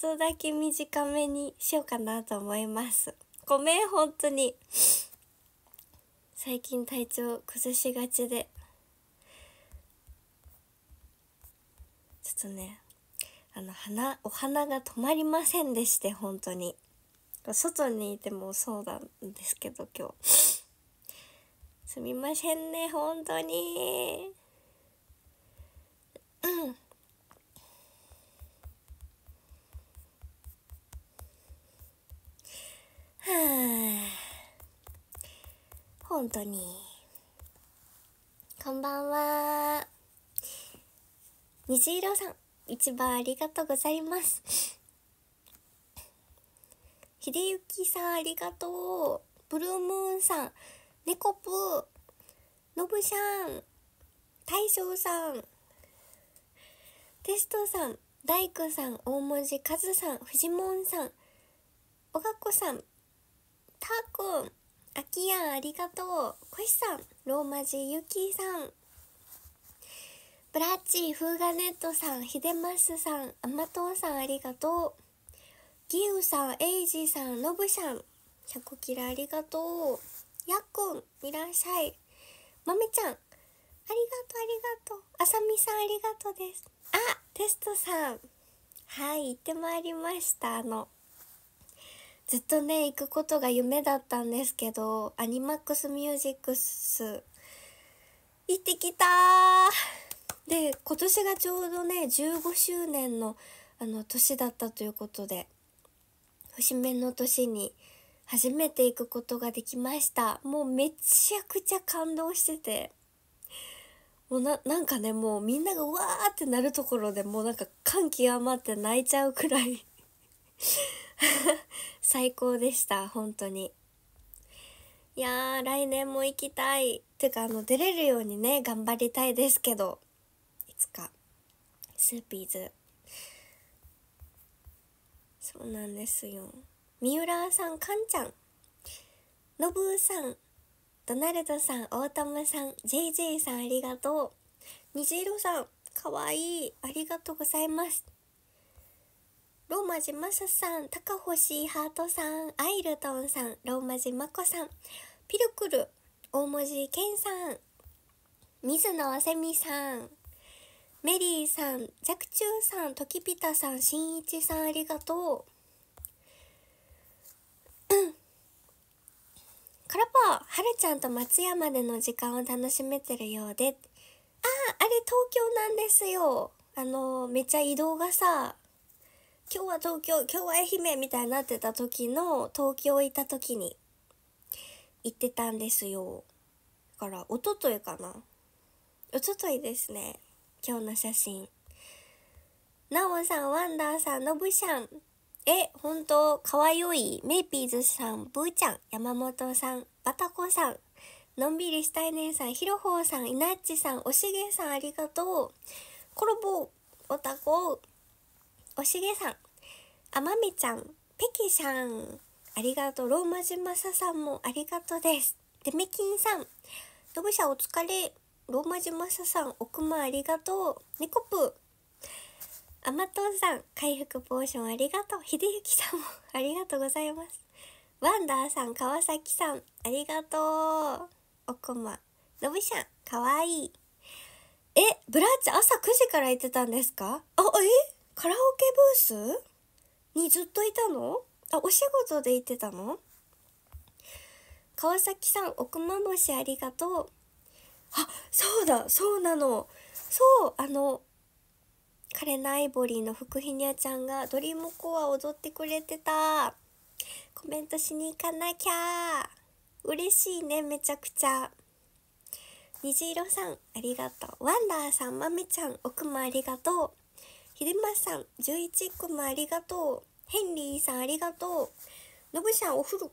とだけ短めにしようかなと思いますごめん本当に最近体調崩しがちでちょっとねあの花お花が止まりませんでして本当に外にいてもそうなんですけど今日すみませんね本当にうん本当に。こんばんは。虹色さん、一番ありがとうございます。秀幸さん、ありがとう。ブルームーンさん、ネコプー、ノブシャン、大将さん、テストさん、大工さん、大文字カズさん、藤門さん、おがこさん、たーくんあきやんありがとうこしさんローマ字ゆきさんブラッチフーガネットさんひでますさんあまとうさんありがとうギウさんエイジさんのぶさんシャコキラありがとうやっくんいらっしゃいまみちゃんありがとうありがとうあさみさんありがとうですあテストさんはい行ってまいりましたあのずっとね、行くことが夢だったんですけど、アニマックスミュージックス、行ってきたで、今年がちょうどね、15周年の、あの、年だったということで、節目の年に初めて行くことができました。もうめちゃくちゃ感動してて、もうな、なんかね、もうみんながわーってなるところでもうなんか感極まって泣いちゃうくらい 最高でした本当にいやー来年も行きたいてかあの出れるようにね頑張りたいですけどいつかスーピーズそうなんですよ三浦さんかんちゃんのぶーさんドナルドさんオータムさん JJ さんありがとう虹色さんかわいいありがとうございますローマ字マサさん、高星ハートさん、アイルトンさん、ローマ字マコさん、ピルクル、大文字ケンさん、水野せみさん、メリーさん、ューさん、トキピタさん、しんいちさん、ありがとう。カラパー、はるちゃんと松山での時間を楽しめてるようで。ああ、あれ東京なんですよ。あの、めっちゃ移動がさ、今日は東京今日は愛媛みたいになってた時の東京行った時に行ってたんですよだから一昨日かな一昨日ですね今日の写真なおさんワンダーさんのぶしゃんえ本当かわよいメイピーズさんぶーちゃん山本さんバタコさんのんびりしたい姉さんひろほうさんいなっちさんおしげさんありがとうコロボおたこおしげさん、あまみちゃん、ぺきさん、ありがとう。ローマ字マサさんもありがとうです。デメキンさん、のぶシャお疲れ。ローマ字マサさん、奥間ありがとう。ネコプ。アマトンさん、回復ポーションありがとう。秀幸さんもありがとうございます。ワンダーさん、川崎さん、ありがとう。おこま、のぶしゃん、かわいい。え、ブラッチ朝9時から行ってたんですかあ、えカラオケブースにずっといたのあ、お仕事で行ってたの川崎さん、おくまもしありがとう。あ、そうだ、そうなの。そう、あの、カレナイボリーのクひにゃちゃんがドリームコア踊ってくれてた。コメントしに行かなきゃ。嬉しいね、めちゃくちゃ。虹色さん、ありがとう。ワンダーさん、まめちゃん、奥もありがとう。秀松さん、11個もありがとう。ヘンリーさん、ありがとう。のぶちゃん、お風呂、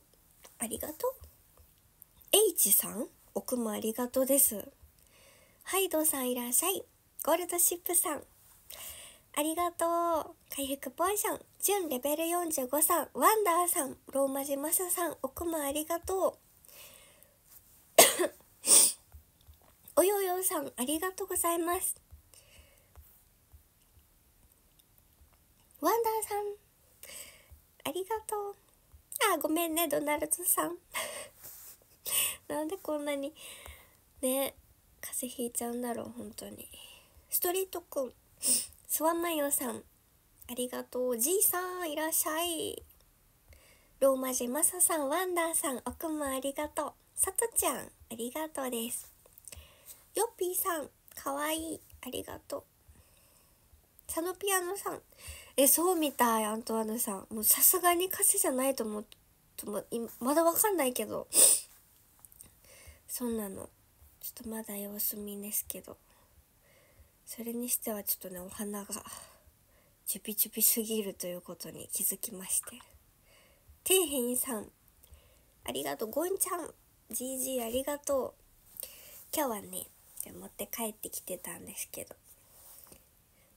ありがとう。H さん、奥もありがとうです。ハイドさん、いらっしゃい。ゴールドシップさん、ありがとう。回復ポーション、準レベル45さん、ワンダーさん、ローマ字マサさん、奥もありがとう。およよさん、ありがとうございます。ワンダーさんありがとうあごめんねドナルドさん なんでこんなにね風邪ひいちゃうんだろう本当にストリートくんスワンマイヨさんありがとうじいさんいらっしゃいローマ字マサさんワンダーさん奥もありがとうさとちゃんありがとうですヨッピーさんかわいいありがとうサノピアノさんえそうみたいアントワヌさんもうさすがに風邪じゃないと思うまだわかんないけどそんなのちょっとまだ様子見ですけどそれにしてはちょっとねお花がジュピジュピすぎるということに気づきまして底辺さんありがとうゴンちゃん GG ありがとう今日はね持って帰ってきてたんですけど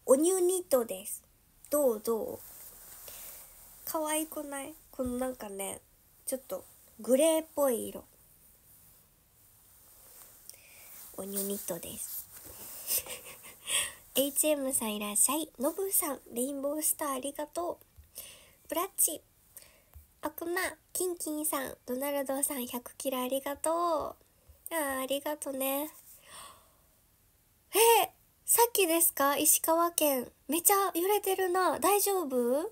おニューニットですどうどう可愛くないこのなんかねちょっとグレーっぽい色おニニットです HM さんいらっしゃいノブさんレインボースターありがとうブラッチ悪魔キンキンさんドナルドさん100キロありがとうああありがとねえーさっきですか石川県。めちゃ揺れてるな。大丈夫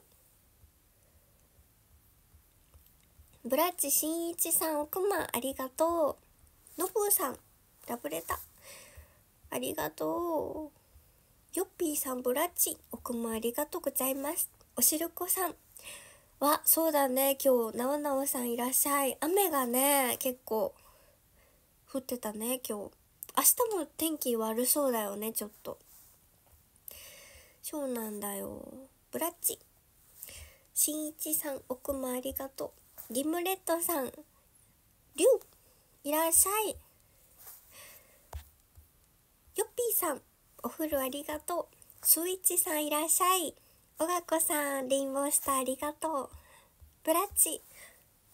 ブラッチしんいちさん、奥まありがとう。のぶーさん、ラブレタ。ありがとう。よっぴーさん、ブラッチ、奥まありがとうございます。おしるこさん。わ、そうだね。今日、なおなおさんいらっしゃい。雨がね、結構、降ってたね、今日。明日も天気悪そうだよねちょっとそうなんだよブラッチしんいちさん奥もありがとうリムレッドさんりゅういらっしゃいよっぴーさんお風呂ありがとうスイッチさんいらっしゃいおがこさんリンボースターありがとうブラッチ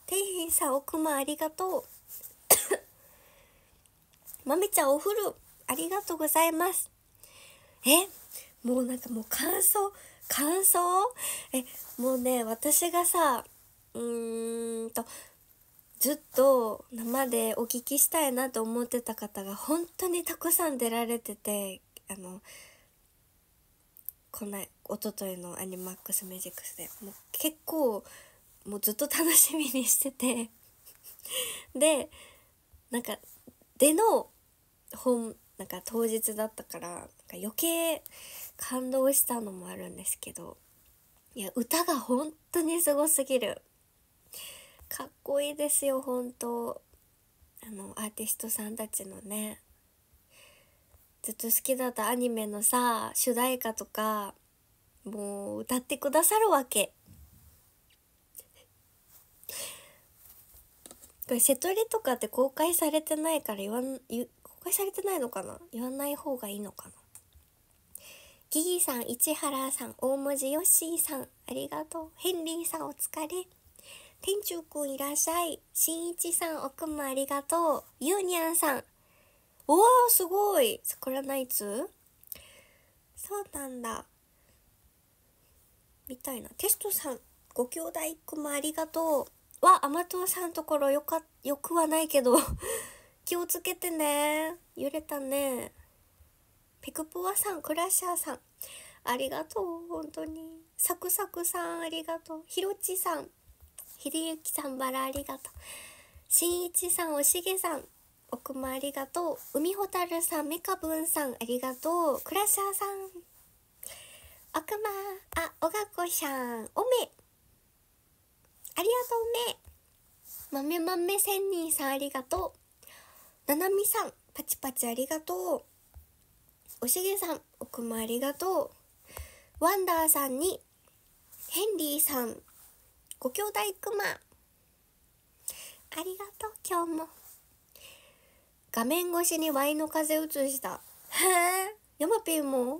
ていひんさん奥もありがとうまめちゃんお風呂、ありがとうございます。えもうなんかもう感想、感想え、もうね、私がさ、うーんと、ずっと生でお聞きしたいなと思ってた方が本当にたくさん出られてて、あの、こんおとといのアニマックスミュージックスで、もう結構、もうずっと楽しみにしててで、なんか、出の本なんか当日だったからなんか余計感動したのもあるんですけどいや歌が本当にすごすぎるかっこいいですよ本当あのアーティストさんたちのねずっと好きだったアニメのさ主題歌とかもう歌ってくださるわけこれ瀬戸りとかって公開されてないから言わん言これされてないのかな言わない方がいいのかなギギさん、市原さん、大文字ヨッシーさん、ありがとう。ヘンリーさん、お疲れ。店長くんいらっしゃい。しんいちさん、奥もありがとう。ゆうにゃんさん。おー、すごい。桜ナイツそうなんだ。みたいな。テストさん、ご兄弟くもありがとう。わ、甘党さんところよか、よくはないけど気をつけてね揺れたねピクポワさんクラッシャーさんありがとう本当にサクサクさんありがとうひろちさんひでゆきさんバラありがとうしんいちさんおしげさんおくまありがとう海ほたるさんめかぶんさんありがとうクラッシャーさん悪魔あおがこさんおめありがとうめ豆豆仙人さんありがとうななみさん、パチパチありがとう。おしげさん、おくもありがとう。ワンダーさんに、ヘンリーさん、ご兄弟くま。ありがとう、今日も。画面越しにワイの風つした。へえ、ヤマピーも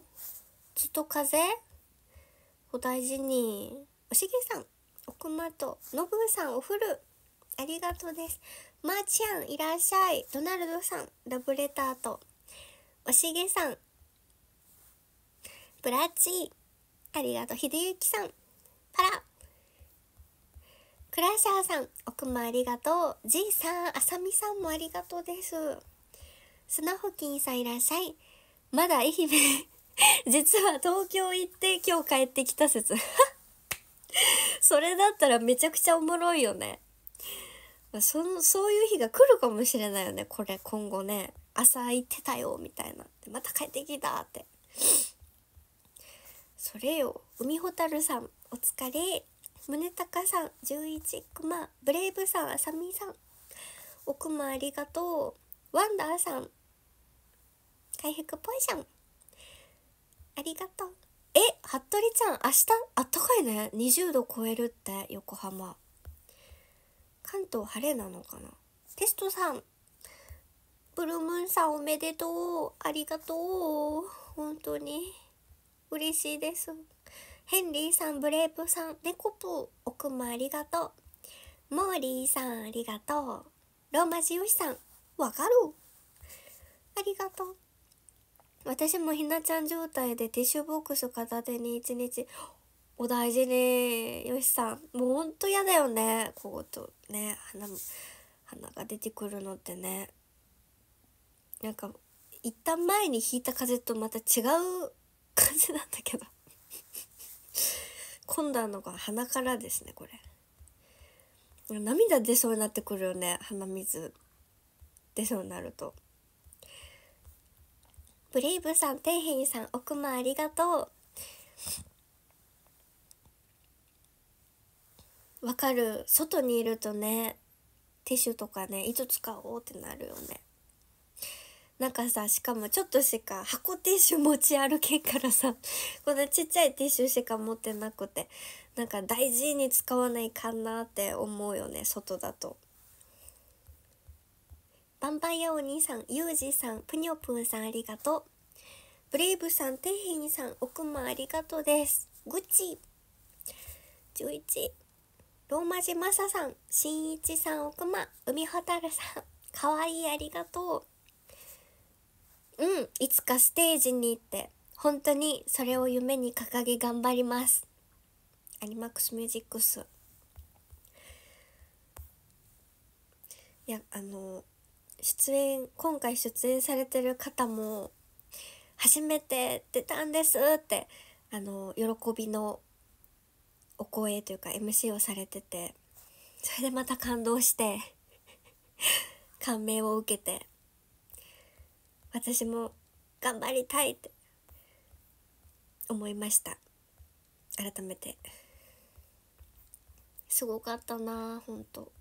ずっと風お大事に。おしげさん、おくまと、のぶーさん、おふる。ありがとうです。まーちゃんいらっしゃいドナルドさんラブレターとおしげさんブラッチありがとうひでゆきさんパラクラッシャーさん奥もありがとうじいさんあさみさんもありがとうですスナホキンさんいらっしゃいまだ愛媛 実は東京行って今日帰ってきた説 それだったらめちゃくちゃおもろいよねそのそういう日が来るかもしれないよねこれ今後ね朝行ってたよみたいなでまた帰ってきたって それよ海ほたるさんお疲れ宗隆さん11クマブレイブさんあさみさん奥間ありがとうワンダーさん回復ポイションありがとうえ服部ちゃん明日あったかいね20度超えるって横浜関東晴れなのかなテストさんブルームーンさんおめでとうありがとう本当に嬉しいですヘンリーさんブレープさん猫プー奥もありがとうモーリーさんありがとうローマ字よしさんわかるありがとう私もひなちゃん状態でティッシュボックス片手に一日お大事によしさんもうほんと嫌だよねこことね鼻鼻が出てくるのってねなんか一旦前に引いた風とまた違う感じなんだけど今度はのが鼻からですねこれ涙出そうになってくるよね鼻水出そうになるとブレイブさん底辺さん奥間ありがとうわかる外にいるとねティッシュとかねいつ使おうってなるよねなんかさしかもちょっとしか箱ティッシュ持ち歩けんからさ こんなちっちゃいティッシュしか持ってなくてなんか大事に使わないかなって思うよね外だと。バンバイヤお兄さん、ユージさん、ぷにょぷんさんありがとう。ブレイブさん、てへんさん、おくありがとうです。グッチ11。ローマ字マサさん、しんいちさん、奥間、海ほたるさん、かわいいありがとう。うん、いつかステージに行って、本当にそれを夢に掲げ頑張ります。アニマックスミュージックス。いや、あの、出演、今回出演されてる方も、初めて出たんですって、あの、喜びのお声というか MC をされててそれでまた感動して 感銘を受けて私も頑張りたいって思いました改めてすごかったなほんと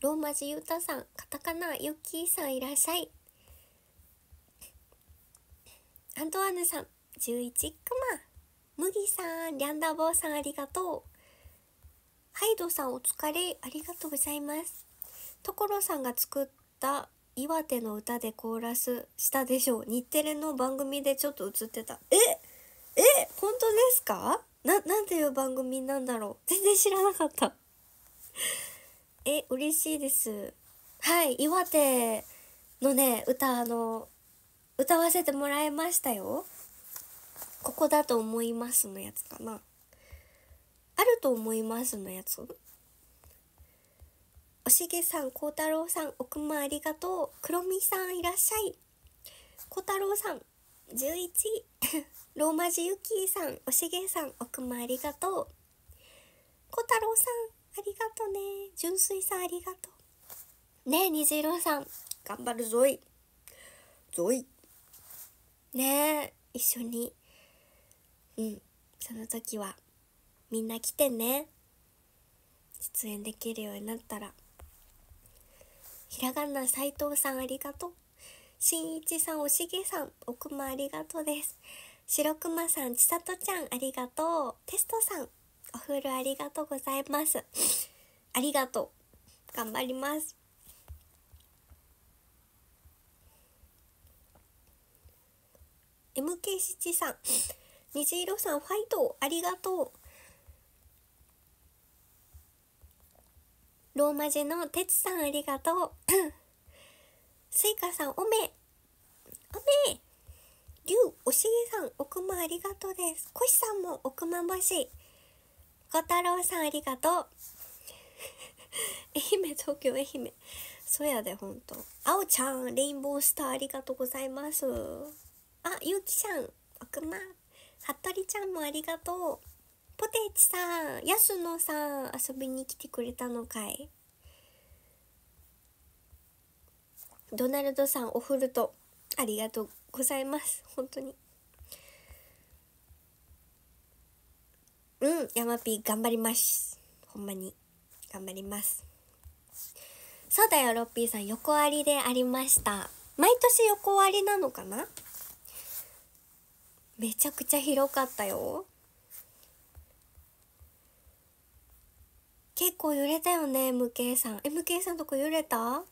ローマ字ゆうたさんカタカナユッキーさんいらっしゃいアントワーヌさん11クマ麦さん、リャンダーボーさんありがとう。ハイドさんお疲れ、ありがとうございます。所さんが作った岩手の歌でコーラスしたでしょう。日テレの番組でちょっと映ってた。ええ本当ですかな、なんていう番組なんだろう。全然知らなかった。え、嬉しいです。はい、岩手のね、歌、あの、歌わせてもらいましたよ。ここだと思いますのやつかなあると思いますのやつおしげさん、こうたろうさん、おくまありがとう。くろみさん、いらっしゃい。こうたろうさん、11 ローマ字ゆきさん、おしげさん、おくまありがとう。こうたろうさん、ありがとうね。純粋さん、ありがとう。ねえ、にじろさん、頑張るぞい。ぞい。ねえ、一緒にうんその時はみんな来てね出演できるようになったらひらがな斎藤さんありがとうしんいちさんおしげさんおくまありがとうです白熊さんちさとちゃんありがとうテストさんお風呂ありがとうございますありがとう頑張りますム MK7 さん虹色さんファイトありがとうローマ字のてつさんありがとうスイカさんおめおめりゅうおしげさんおくまありがとうですこしさんもおくま奥しコ小太郎さんありがとう愛媛東京愛媛そやでほんとあおちゃんレインボースターありがとうございますあゆうきさんくま服部ちゃんもありがとう。ポテチさん、やすのさん、遊びに来てくれたのかい。ドナルドさん、おふると、ありがとうございます。本当に。うん、ヤマピー頑張ります。ほんまに。頑張ります。そうだよ、ロッピーさん、横ありでありました。毎年横割りなのかなめちゃくちゃ広かったよ結構揺れたよね MK さん MK さんとこ揺れた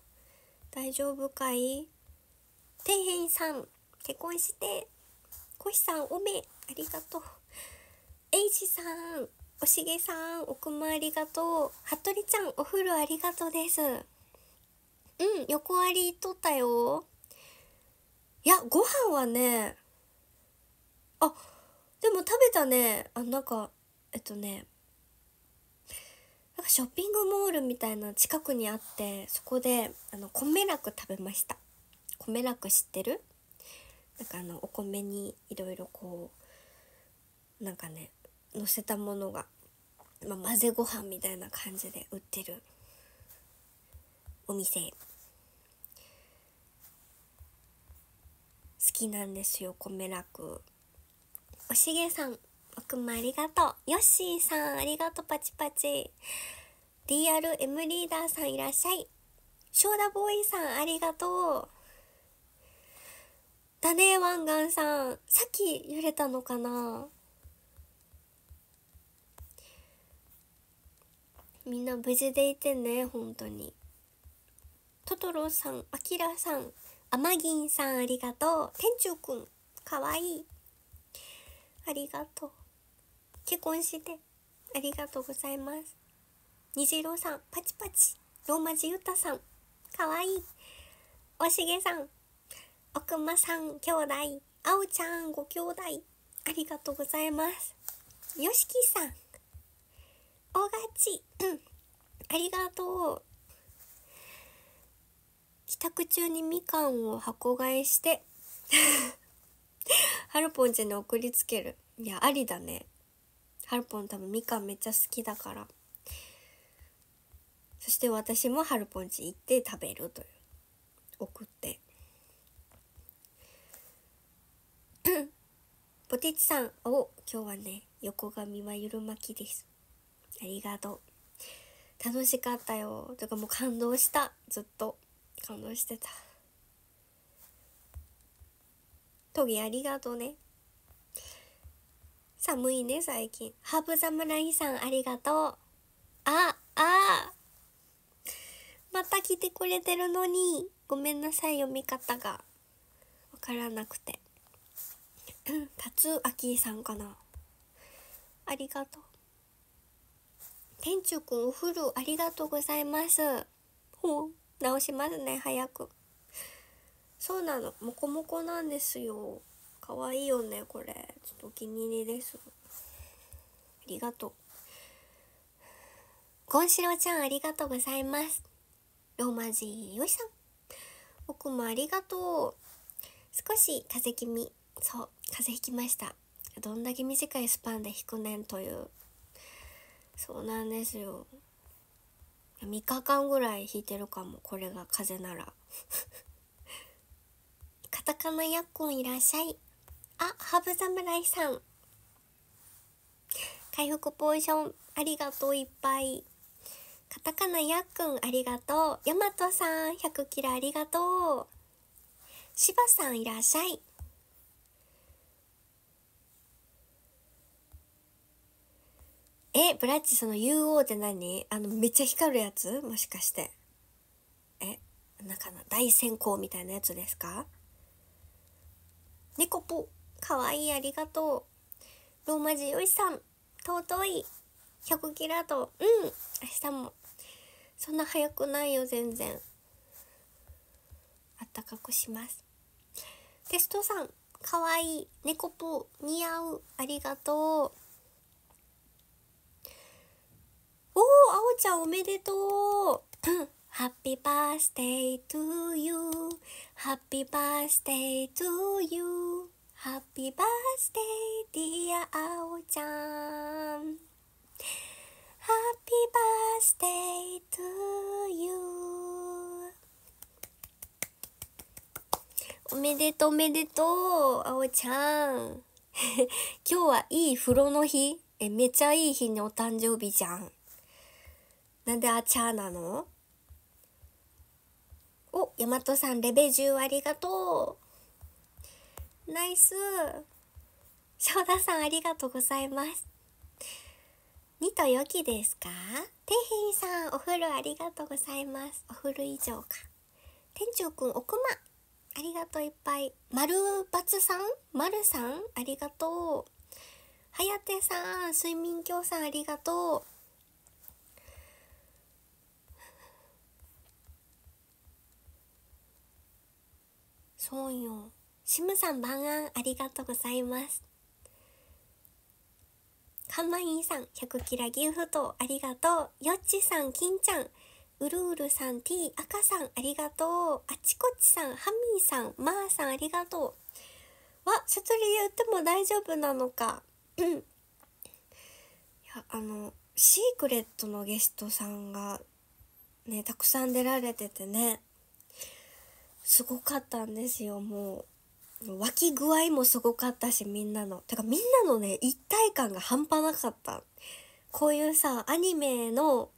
大丈夫かい底辺さん結婚してコシさんおめありがとうエイジさんおしげさんおくまありがとう服部ちゃんお風呂ありがとうですうん横割りとったよいやご飯はねあでも食べたねあなんかえっとねなんかショッピングモールみたいな近くにあってそこであの米楽食べました米楽知ってるなんかあのお米にいろいろこうなんかねのせたものが、まあ、混ぜご飯みたいな感じで売ってるお店好きなんですよ米楽。おしげさん、僕もありがとう。よっしーさん、ありがとう、パチパチ。DRM リーダーさんいらっしゃい。ショーダボーイさん、ありがとう。だね、ワンガンさん。さっき揺れたのかなみんな無事でいてね、本当に。トトロさん、アキラさん、アマギンさん、ありがとう。店長くん、かわいい。ありがとう。結婚してありがとうございます。虹色さん、パチパチ。ローマ字ゆたさん、かわいい。おしげさん、おくまさん、兄弟。あおちゃん、ご兄弟。ありがとうございます。よしきさん、おがち。うん。ありがとう。帰宅中にみかんを箱買いして ハルポンちゃんに送りつける。いや、ありだね。ハルポン多分みかんめっちゃ好きだから。そして私もハルポンち行って食べるという。送って。ポテチさん、お、今日はね、横髪はゆる巻きです。ありがとう。楽しかったよ。とかもう感動した。ずっと感動してた。トゲありがとうね。寒いね、最近。ハーブ侍さんありがとう。あ、あまた来てくれてるのに。ごめんなさい、読み方が。わからなくて。タツーアキーさんかな。ありがとう。店長くん、お風呂ありがとうございます。ほう、直しますね、早く。そうなのモコモコなんですよかわいいよねこれちょっとお気に入りですありがとうゴンシロちゃんありがとうございますローマ字よいさん僕もありがとう少し風邪気味そう風邪ひきましたどんだけ短いスパンで引くねんというそうなんですよ3日間ぐらい引いてるかもこれが風邪ならカタカナヤッコンいらっしゃい。あ、ハブ侍さん。回復ポーション、ありがとういっぱい。カタカナヤックンありがとう。ヤマトさん、100キラありがとう。シバさんいらっしゃい。え、ブラッチその UO って何あの、めっちゃ光るやつもしかして。え、なんかの大閃光みたいなやつですか猫ぽかわいいありがとうローマ字よいさん尊い100キラとうん明日もそんな早くないよ全然あったかくしますテストさんかわいい猫ぽ似合うありがとうおおあおちゃんおめでとう Happy birthday to you Happy birthday to you Happy birthday dear あおちゃん Happy birthday to you おめでとうおめでとうあおちゃん今日はいい風呂の日えめちゃいい日にお誕生日じゃんなんであちゃーなのお、ヤマトさん、レベ10ありがとう。ナイス。翔太さん、ありがとうございます。ニト良きですかてへいさん、お風呂ありがとうございます。お風呂以上か。店長くん、おくま。ありがとういっぱい。丸つさんまるさんありがとう。はやてさん、睡眠教さんありがとう。そうよシムさん晩安ありがとうございますカンマインさん100キラギフトありがとうよっちさん金ちゃんうるうるさんティー、赤さんありがとうあちこちさんハミーさんまー、さんありがとうわしゃつり言っても大丈夫なのかうんいやあのシークレットのゲストさんがねたくさん出られててねすごかったんですよもう湧き具合もすごかったしみんなのてかみんなのね一体感が半端なかったこういうさアニメの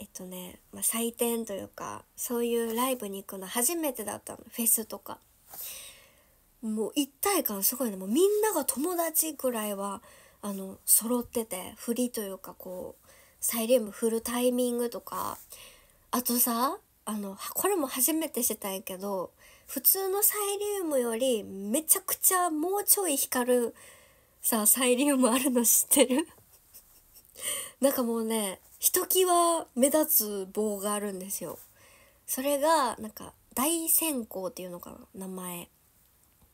えっとね、まあ、祭典というかそういうライブに行くの初めてだったのフェスとかもう一体感すごいねもうみんなが友達ぐらいはあの揃ってて振りというかこうサイリウム振るタイミングとかあとさあのこれも初めてしたんやけど普通のサイリウムよりめちゃくちゃもうちょい光るさサイリウムあるの知ってる なんかもうねひときわ目立つ棒があるんですよ。それがなんか大閃光っていうのかな名前。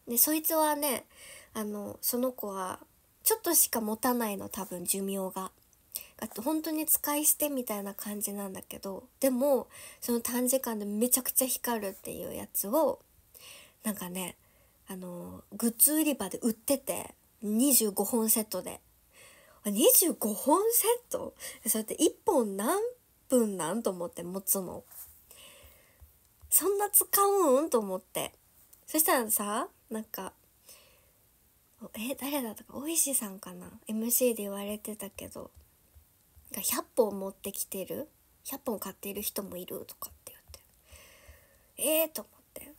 でそいつはねあのその子はちょっとしか持たないの多分寿命が。本当に使い捨てみたいな感じなんだけどでもその短時間でめちゃくちゃ光るっていうやつをなんかねあのグッズ売り場で売ってて25本セットで25本セットそうやって1本何分なんと思って持つのそんな使うんと思ってそしたらさなんかえ誰だとかい石さんかな MC で言われてたけどが100本持ってきてる100本買っている人もいるとかって言ってええー、と思って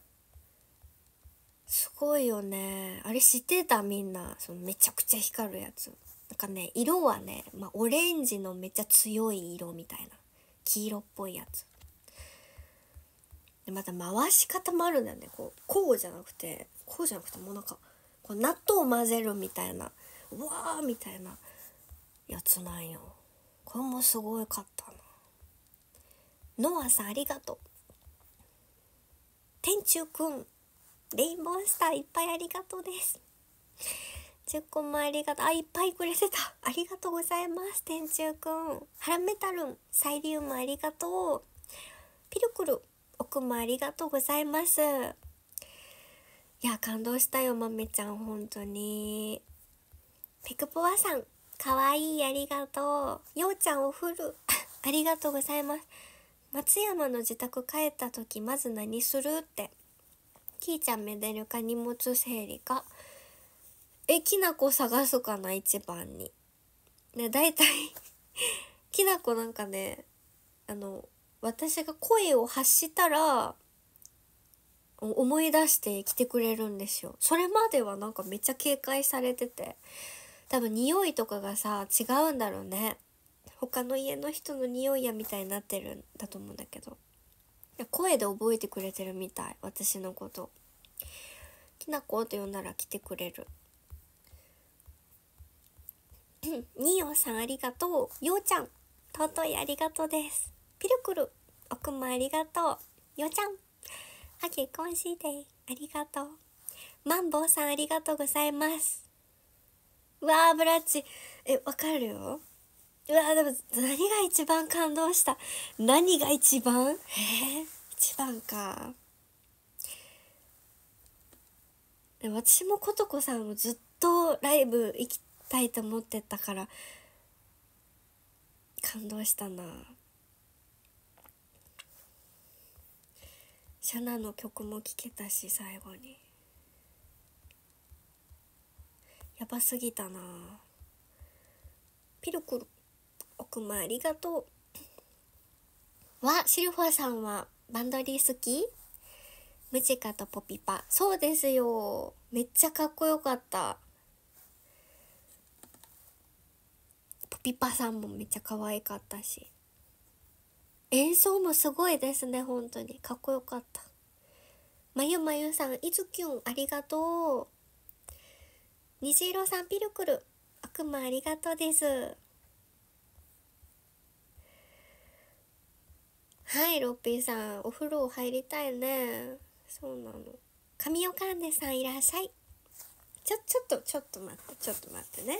すごいよねあれ知ってたみんなそのめちゃくちゃ光るやつなんかね色はね、まあ、オレンジのめっちゃ強い色みたいな黄色っぽいやつでまた回し方もあるんだよねこうこうじゃなくてこうじゃなくてもうなんかこう納豆を混ぜるみたいなうわーみたいなやつなんよこれもすごいかったなノアさんありがとう天中くんレインボースターいっぱいありがとうです10個もありがとうあいっぱいくれてたありがとうございます天中くんハラメタルンサイリウムありがとうピルクル奥もありがとうございますいや感動したよまめちゃん本当にペクポワさんかわいいありがとうようちゃんおふる ありがとうございます松山の自宅帰った時まず何するってきーちゃんめでるか荷物整理かえきなこ探すかな一番にねだいたいきなこなんかねあの私が声を発したら思い出して来てくれるんですよそれまではなんかめっちゃ警戒されてて多分匂いとかがさ違うんだろうね他の家の人の匂いやみたいになってるんだと思うんだけど声で覚えてくれてるみたい私のこときなこって呼んだら来てくれるにお さんありがとうようちゃん尊いありがとうですピルクルおくもありがとうようちゃんあ結婚してありがとうマンボウさんありがとうございますわあブラッチえわかるようわでも何が一番感動した何が一番えー、一番かでも私もことこさんもずっとライブ行きたいと思ってたから感動したなシャナの曲も聴けたし最後に。やばすぎたなピルク奥もありがとうわシルファーさんはバンドリー好きムチカとポピパそうですよめっちゃかっこよかったポピパさんもめっちゃ可愛かったし演奏もすごいですね本当にかっこよかったまゆまゆさんいずきゅんありがとう虹色さんピルクル悪魔ありがとうですはいロッピーさんお風呂入りたいねそうなの神岡アンさんいらっしゃいちょちょっとちょっと待ってちょっと待ってね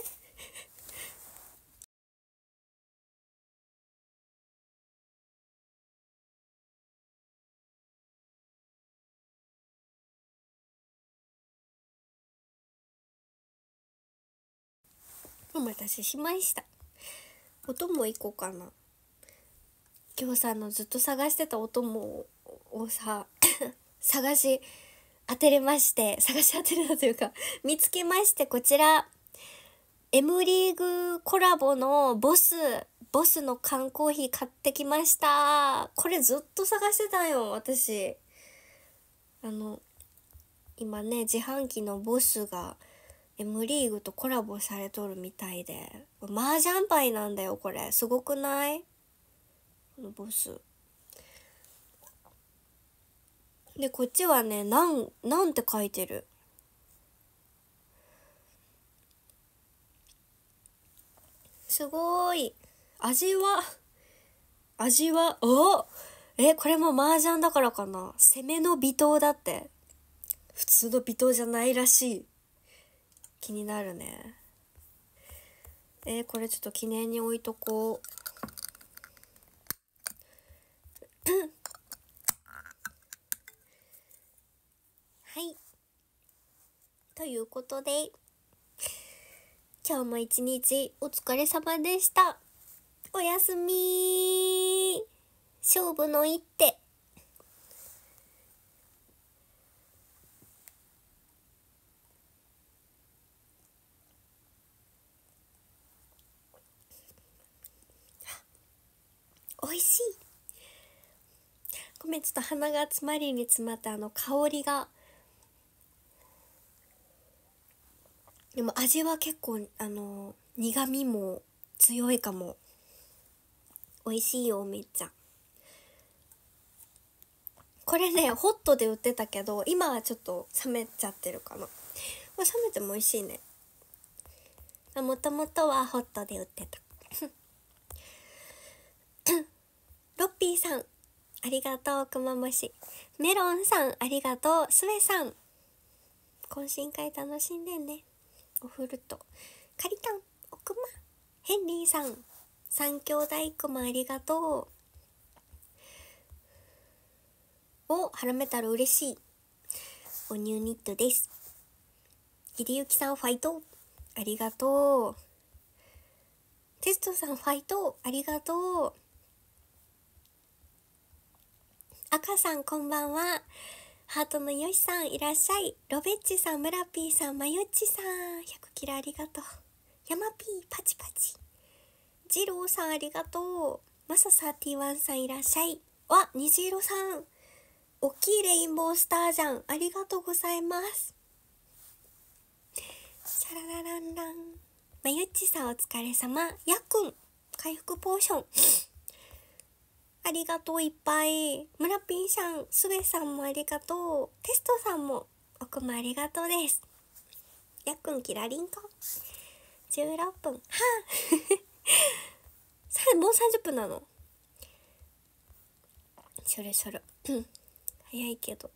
お待たせしましたお供いこうかな今日さあのずっと探してたお供をさ 探し当てれまして探し当てるのというか見つけましてこちら M リーグコラボのボスボスの缶コーヒー買ってきましたこれずっと探してたよ私あの今ね自販機のボスが M リーグとコラボされとるみたいで麻雀牌なんだよこれすごくないこのボスでこっちはねなんなんて書いてるすごい味は味はおえこれも麻雀だからかな攻めの微糖だって普通の微糖じゃないらしい気になるねえー、これちょっと記念に置いとこう はいということで今日も一日お疲れ様でしたおやすみ勝負の一手美味しいごめんちょっと鼻が詰まりに詰まってあの香りがでも味は結構あの苦味も強いかも美味しいよめっちゃこれねホットで売ってたけど今はちょっと冷めちゃってるかな、もう冷めても美味しいねもともとはホットで売ってたロッピーさん、ありがとう、くまもし。メロンさん、ありがとう、ウェさん。懇親会楽しんでね。おふると。かりたん、おくま。ヘンリーさん、三兄弟くまありがとう。を、はらめたら嬉しい。おニューニットです。ひりゆきさん、ファイト。ありがとう。テストさん、ファイト。ありがとう。赤さんこんばんは。ハートのよしさんいらっしゃい。ロベッチさん、ムラピーさん、マヨッチさん。100キラありがとう。ヤマピー、パチパチ。ジローさんありがとう。マササーワ1さんいらっしゃい。わ、虹色さん。大きいレインボースターじゃん。ありがとうございます。シャララランラン。まゆっちさんお疲れ様。やっくん、回復ポーション。ありがとういっぱい。村ピンさん、すべさんもありがとう。テストさんも、奥もありがとうです。やっくん、キラリンか ?16 分。はぁ さあ、もう30分なのそれそれ。早いけど。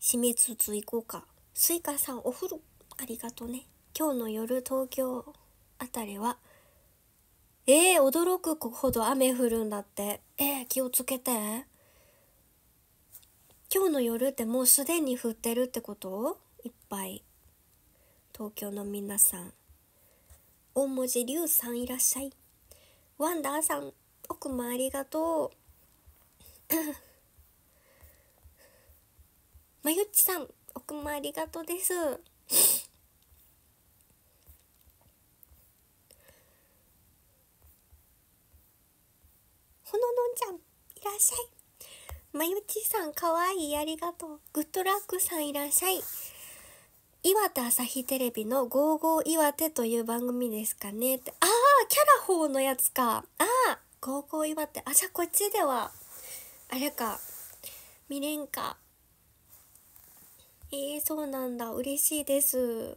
締めつつ行こうか。スイカさん、お風呂、ありがとね。今日の夜、東京あたりは、えー、驚くほど雨降るんだって。えー、気をつけて。今日の夜ってもうすでに降ってるってこといっぱい。東京の皆さん。大文字龍さんいらっしゃい。ワンダーさん、奥もありがとう。まゆっちさん、奥もありがとうです。ほののんちゃん、いらっしゃい。まゆちさん、かわいい、ありがとう。グッドラックさん、いらっしゃい。岩手朝日テレビの「ゴーゴー岩手」という番組ですかねってああキャラーのやつかああゴーゴー岩手あじゃあこっちではあれか見れんかええー、そうなんだ嬉しいです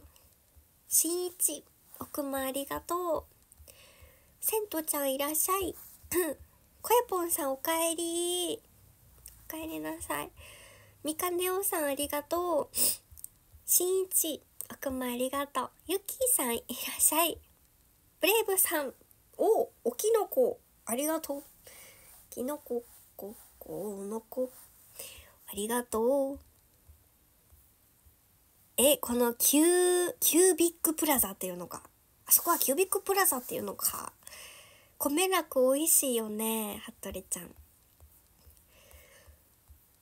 しんいち奥間ありがとうせんとちゃんいらっしゃいこえぽんさんおかえりおかえりなさいみかねおさんありがとうしんいち奥間ありがとうゆきさんいらっしゃいブレイブさんおおきのこありがとうきのこここのこありがとうえこのキューキュービックプラザっていうのかあそこはキュービックプラザっていうのか米楽美味しいよね服部ちゃん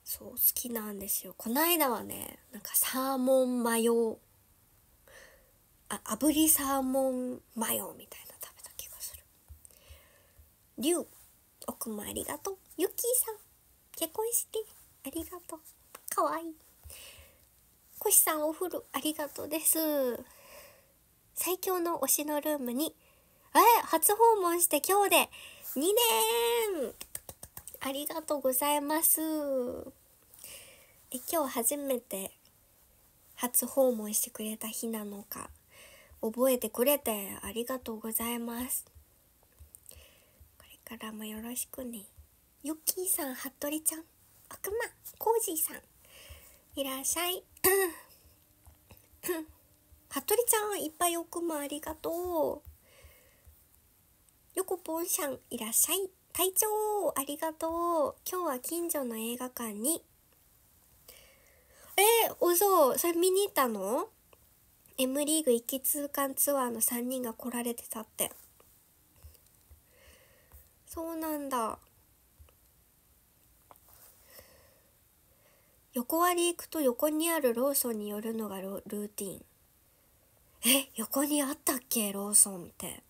そう好きなんですよこないだはねなんかサーモンマヨあ炙りサーモンマヨみたいな食べた気がするりゅう奥もありがとうゆきさん結婚してありがとうかわいいこしさんお風呂ありがとうです最強の推しのルームにえ、初訪問して今日で2年ありがとうございます。え、今日初めて初訪問してくれた日なのか、覚えてくれてありがとうございます。これからもよろしくね。ヨッキーさん、ハットリちゃん、悪魔、コージーさん、いらっしゃい。ハッとりちゃん、いっぱいくもありがとう。よこぽんしゃんいらっしゃい隊長ありがとう今日は近所の映画館にえー、おそうそれ見に行ったの ?M リーグ一気通貫ツアーの3人が来られてたってそうなんだ横割り行くと横にあるローソンによるのがルーティンえ横にあったっけローソンって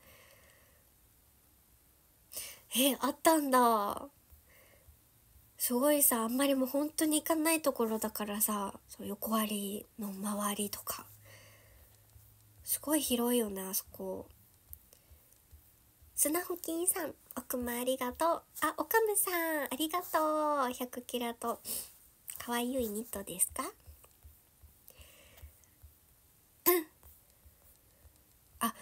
えあったんだすごいさあんまりもう本当に行かないところだからさそう横割りの周りとかすごい広いよねあそこ砂ほきんさん奥間ありがとうあおかむさんありがとう100キラとかわいいニットですかうんあ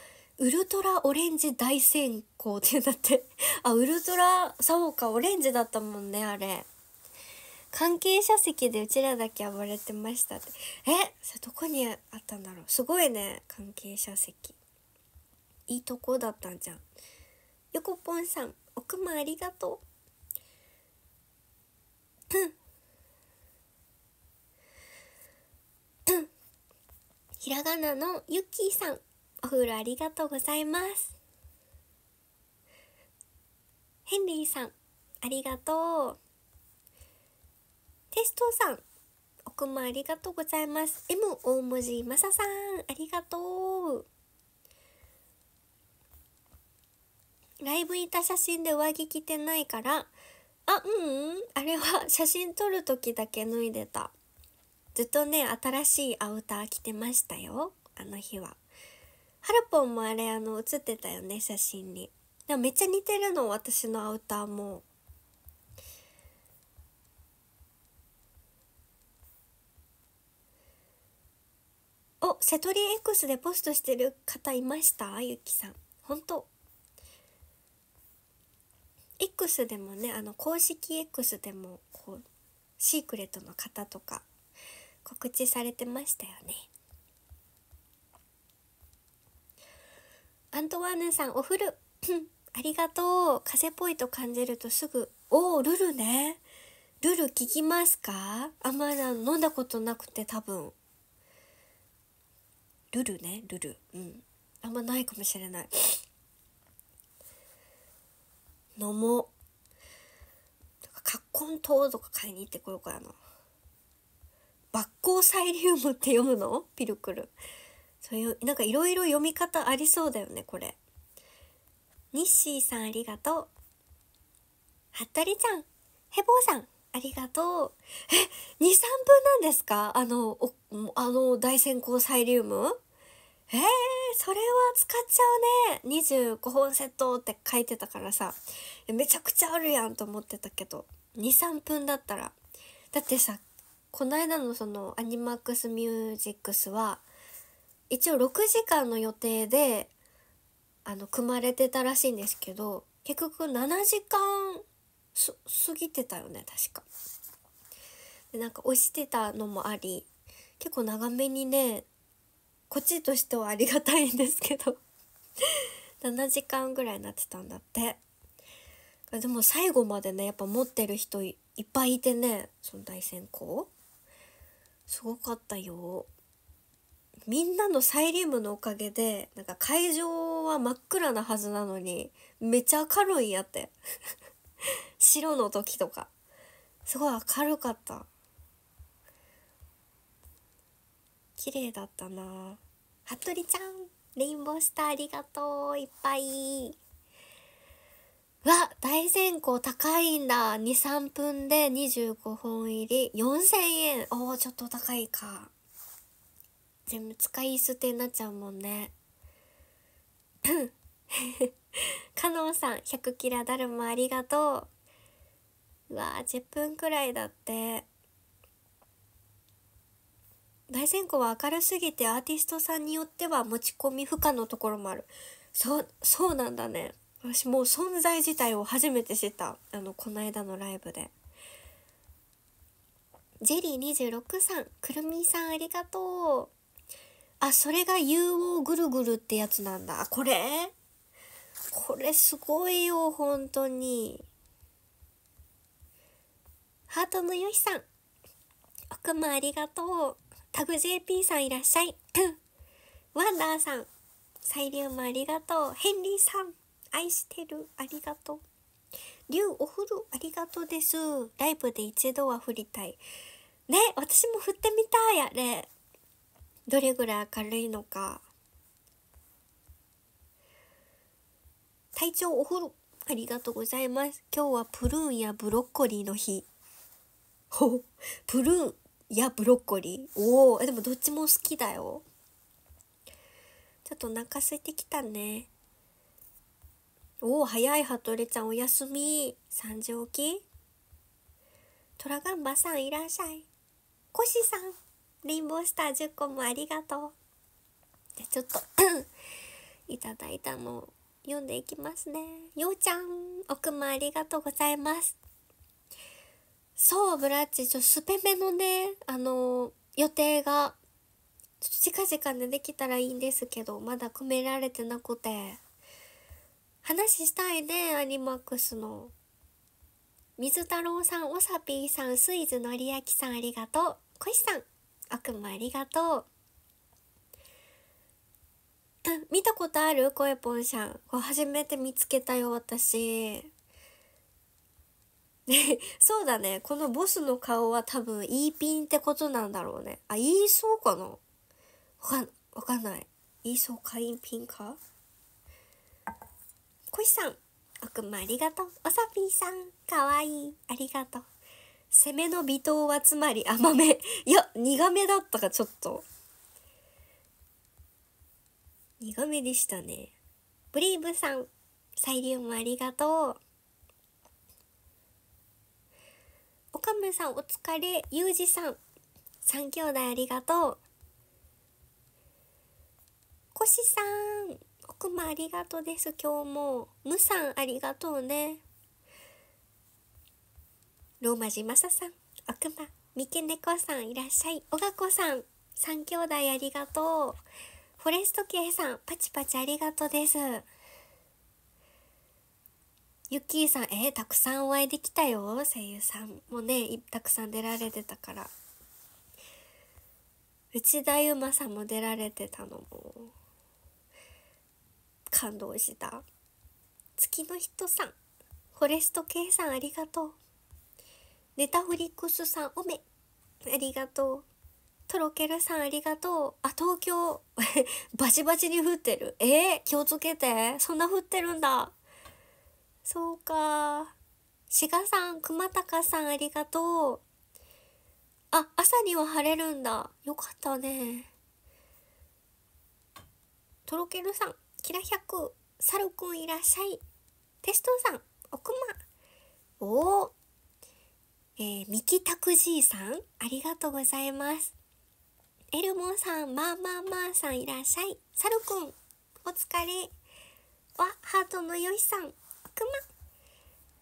ウルトラオレンジ大閃光ってだってあ、ウルトラ、そうか、オレンジだったもんね、あれ。関係者席でうちらだけ暴れてましたって。えそれどこにあったんだろうすごいね、関係者席。いいとこだったんじゃん。横ぽんさん、奥間ありがとう。うん。うん。ひらがなのゆっきーさん、お風呂ありがとうございますヘンリーさんありがとうテストさん奥間ありがとうございます M 大文字まささんありがとうライブいた写真で上着着てないからあうん、うん、あれは写真撮る時だけ脱いでたずっとね新しいアウター着てましたよあの日はハルポンもあれあの写ってたよね写真にでもめっちゃ似てるの私のアウターもおセトリ X でポストしてる方いましたゆきさん本当 X でもねあの公式 X でもこうシークレットの方とか告知されてましたよねアントワーヌさんお風呂ありがとう風っぽいと感じるとすぐおおルルねルル聞きますかあまだ飲んだことなくて多分ルルねルルうんあんまないかもしれない飲もうとかカッコン糖とか買いに行ってこようかな抜光サイリウムって読むのピルクルそういうなんかいろいろ読み方ありそうだよねこれニッシーさんありがとうはったりちゃんヘボーさんありがとうえ23分なんですかあのおあの大先行サイリウムえー、それは使っちゃうね25本セットって書いてたからさめちゃくちゃあるやんと思ってたけど23分だったらだってさこの間のそのアニマックスミュージックスは一応6時間の予定であの組まれてたらしいんですけど結局7時間過ぎてたよね確か。でなんか押してたのもあり結構長めにねこっちとしてはありがたいんですけど7 時間ぐらいになってたんだってでも最後までねやっぱ持ってる人いっぱいいてねその大先行すごかったよみんなのサイリウムのおかげでなんか会場は真っ暗なはずなのにめっちゃ明るいやって 白の時とかすごい明るかった綺麗だったな服部ちゃんレインボースターありがとういっぱいわ大善香高いんだ23分で25本入り4000円おおちょっと高いか全部使い捨てになっちゃうもんねかのんさん100キラだるまありがとううわあ、10分くらいだって大線香は明るすぎてアーティストさんによっては持ち込み不可のところもあるそうそうなんだね私もう存在自体を初めて知ったあのこの間のライブでジェリー26さんくるみさんありがとうあ、それが UO ぐるぐるってやつなんだ。これこれすごいよ、本当に。ハートのよしさん。奥もありがとう。タグ JP さんいらっしゃい。ワンダーさん。サイリウムありがとう。ヘンリーさん。愛してる。ありがとう。竜お風呂ありがとうです。ライブで一度は振りたい。ね、私も振ってみたい、あれ。どれぐらい明るいのか体調お風呂ありがとうございます今日はプルーンやブロッコリーの日ほプルーンやブロッコリーおおでもどっちも好きだよちょっとお腹空いてきたねおお早いハトレちゃんおやすみ3時起きトラガンバさんいらっしゃいコシさんレインボースター10個もありがとう。じゃちょっと いただいたのを読んでいきますね。ようちゃん、奥もありがとうございます。そう、ブラッチ、ちょ、スペメのね、あのー、予定が、近々でできたらいいんですけど、まだ組められてなくて。話したいね、アニマックスの。水太郎さん、おさぴーさん、スイズのりあきさん、ありがとう。こいしさん、悪魔ありがとう見たことある声ぽんしゃんこう初めて見つけたよ私そうだねこのボスの顔は多分イーピンってことなんだろうねあ言いそうかなわかわかんない言いそうかインピンかこいさん悪魔ありがとうおさぴーさんかわいいありがとう攻めの微糖はつまり甘め。いや、苦めだったか、ちょっと。苦めでしたね。ブリーブさん、サイリウムありがとう。岡村さん、お疲れ。ゆうじさん、三兄弟ありがとう。コシさん、奥間ありがとうです、今日も。むさん、ありがとうね。ローマ字マサさん、悪魔、三毛猫さんいらっしゃい、小賀子さん、三兄弟ありがとう。フォレスト系さん、パチパチありがとうです。ゆッきーさん、えー、たくさんお会いできたよ、声優さんもね、たくさん出られてたから。内田ゆ馬さんも出られてたのも、感動した。月の人さん、フォレスト K さんありがとう。ネタフリックスさんおめありがとうとろけるさんありがとうあ東京 バチバチに降ってるえー、気をつけてそんな降ってるんだそうか志賀さん熊高さんありがとうあ朝には晴れるんだよかったねとろけるさんキラ100サルくんいらっしゃいテストさんおくまおおえー、ミキタクジーさん、ありがとうございます。エルモンさん、まあまあまあさんいらっしゃい。サルくん、お疲れ。わ、ハートのよしさん、くま。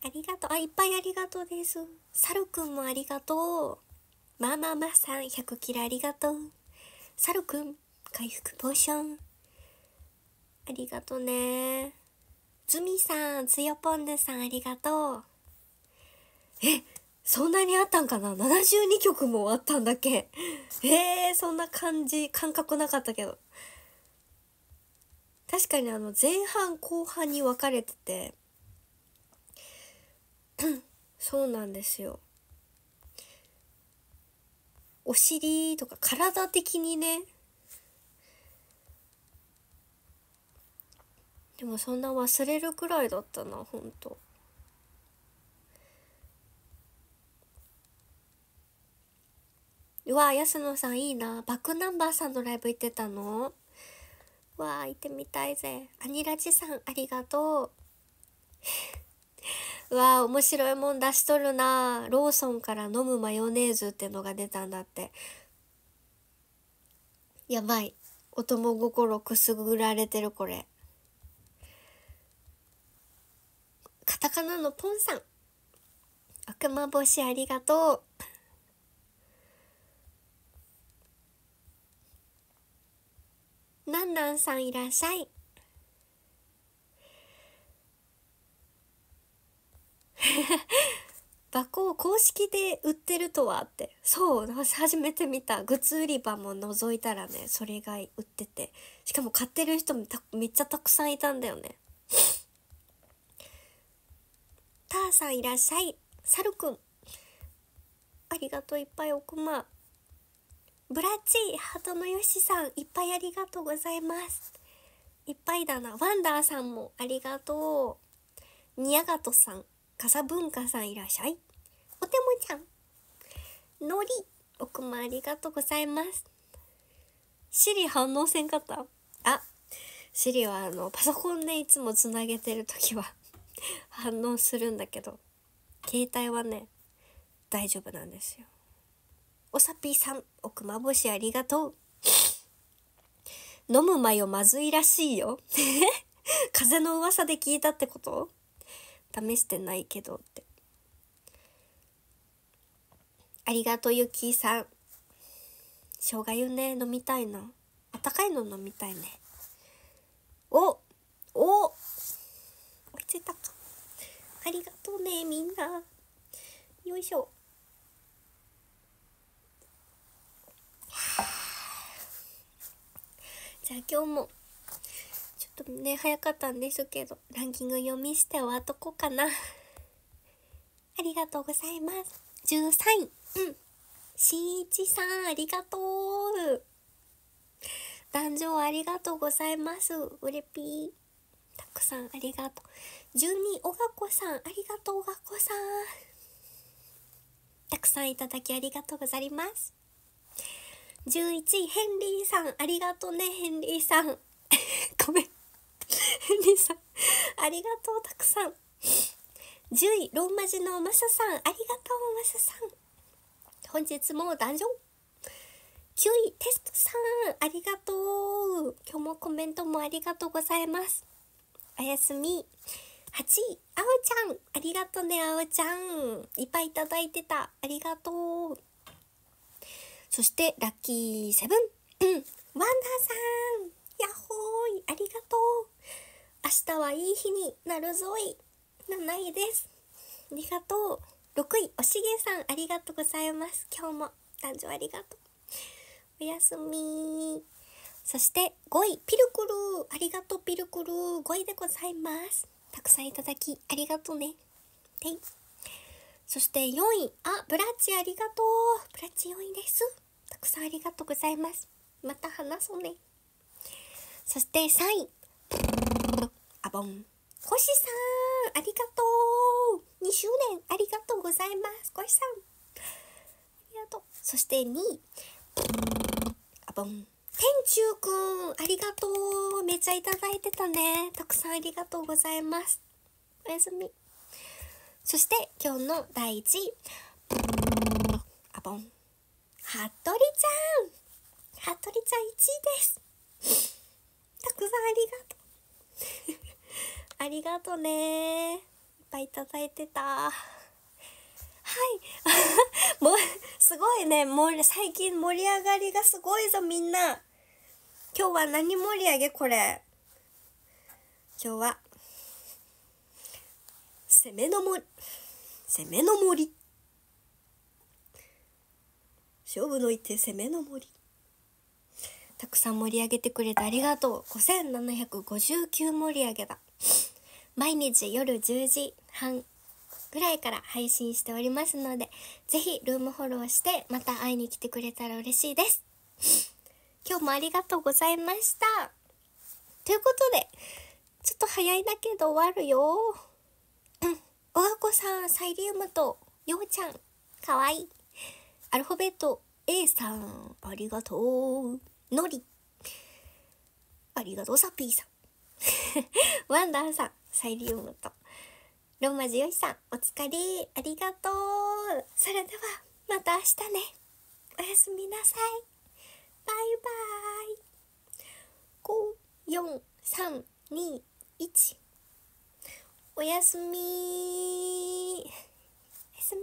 ありがとう。あ、いっぱいありがとうです。サルくんもありがとう。まあまあまあさん、100キロありがとう。サルくん、回復ポーション。ありがとうね。ズミさん、つよぽんぬさん、ありがとう。えそんなにあったんかな ?72 曲もあったんだっけえー、そんな感じ、感覚なかったけど。確かにあの、前半後半に分かれてて、そうなんですよ。お尻とか体的にね。でもそんな忘れるくらいだったな、ほんと。うわ安野さんいいなバックナンバーさんのライブ行ってたのうわ行ってみたいぜアニラジさんありがとうう わ面白いもん出しとるなローソンから飲むマヨネーズってのが出たんだってやばいお供心くすぐられてるこれカタカナのポンさん悪魔星ありがとうなんなんさんいらっしゃいバコを公式で売ってるとはってそう初めて見たグッズ売り場も覗いたらねそれが売っててしかも買ってる人もめっちゃたくさんいたんだよねターさんいらっしゃいサルくんありがとういっぱいおくまブラッチハートのよしさんいっぱいありがとうございますいっぱいだなワンダーさんもありがとうニヤガトさんかさぶんかさんいらっしゃいおてもちゃんのり奥もありがとうございますシリ反応せんかったあシリはあのパソコンでいつもつなげてる時は 反応するんだけど携帯はね大丈夫なんですよおさぴーさん、くまぼしありがとう。飲むマヨまずいらしいよ。風の噂で聞いたってこと試してないけどって。ありがとう、ゆきさん。生姜湯ね、飲みたいな。あったかいの飲みたいね。おお追いついたか。ありがとうね、みんな。よいしょ。じゃあ今日も、ちょっとね、早かったんですけど、ランキング読みして終わっとこうかな。ありがとうございます。13位。うん。しんいちさん、ありがとう。壇上ありがとうございます。うれぴー。たくさんありがとう。12、おがこさん、ありがとう、おがこさん。たくさんいただきありがとうございます。11位ヘンリーさんありがとねヘンリーさん ごめんヘンリーさんありがとうたくさん10位ローマ字のマサさんありがとうマサさん本日も男女9位テストさんありがとう今日もコメントもありがとうございますおやすみ8位あおちゃんありがとねあおちゃんいっぱいいただいてたありがとうそしてラッキーセブン、うん、ワンダーさんやっほーいありがとう明日はいい日になるぞい7位ですありがとう6位おしげさんありがとうございます今日も誕生ありがとうおやすみそして5位ピルクルありがとうピルクル5位でございますたくさんいただきありがとうねていそして4位。あ、ブラッチありがとう。ブラッチ4位です。たくさんありがとうございます。また話そうね。そして3位。あぼん。星さん、ありがとう。2周年、ありがとうございます。星さん。ありがとう。そして2位。あぼん。天中くん、ありがとう。めっちゃいただいてたね。たくさんありがとうございます。おやすみ。そして今日の第1位。あぼん。はっとりちゃんはっとりちゃん1位です。たくさんありがとう。ありがとうねいっぱいいただいてた。はい。もう、すごいね。もう最近盛り上がりがすごいぞ、みんな。今日は何盛り上げこれ。今日は攻めの森攻めの森勝負の一手攻めの森たくさん盛り上げてくれてありがとう5759盛り上げだ毎日夜10時半ぐらいから配信しておりますので是非ルームフォローしてまた会いに来てくれたら嬉しいです今日もありがとうございましたということでちょっと早いだけど終わるよおがこさん、サイリウムと、ようちゃん、かわいい。アルファベット A さん、ありがとう。のり。ありがとう、サピーさん。ワンダーさん、サイリウムと。ローマズよしさん、お疲れ。ありがとう。それでは、また明日ね。おやすみなさい。バイバイ。5、4、3、2、1。おやすみおやすみ